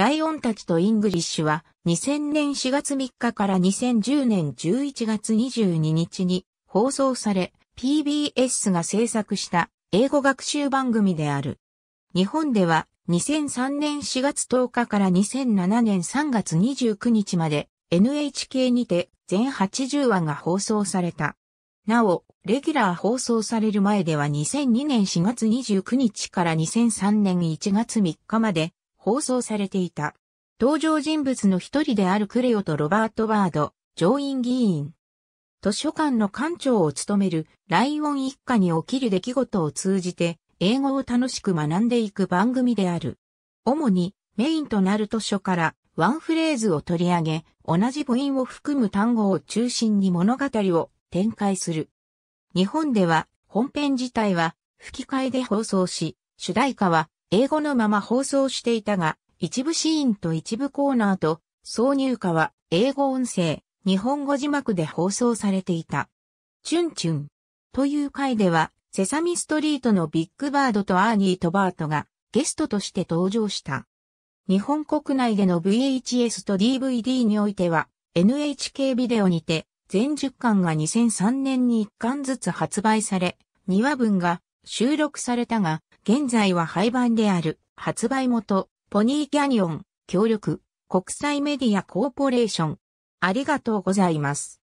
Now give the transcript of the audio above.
ライオンたちとイングリッシュは2000年4月3日から2010年11月22日に放送され PBS が制作した英語学習番組である。日本では2003年4月10日から2007年3月29日まで NHK にて全80話が放送された。なお、レギュラー放送される前では2002年4月29日から2003年1月3日まで放送されていた。登場人物の一人であるクレオとロバート・ワード、上院議員。図書館の館長を務めるライオン一家に起きる出来事を通じて、英語を楽しく学んでいく番組である。主にメインとなる図書からワンフレーズを取り上げ、同じ母音を含む単語を中心に物語を展開する。日本では本編自体は吹き替えで放送し、主題歌は英語のまま放送していたが、一部シーンと一部コーナーと、挿入歌は英語音声、日本語字幕で放送されていた。チュンチュンという回では、セサミストリートのビッグバードとアーニーとバートがゲストとして登場した。日本国内での VHS と DVD においては NHK ビデオにて全10巻が2003年に1巻ずつ発売され2話分が収録されたが、現在は廃盤である、発売元、ポニーキャニオン、協力、国際メディアコーポレーション。ありがとうございます。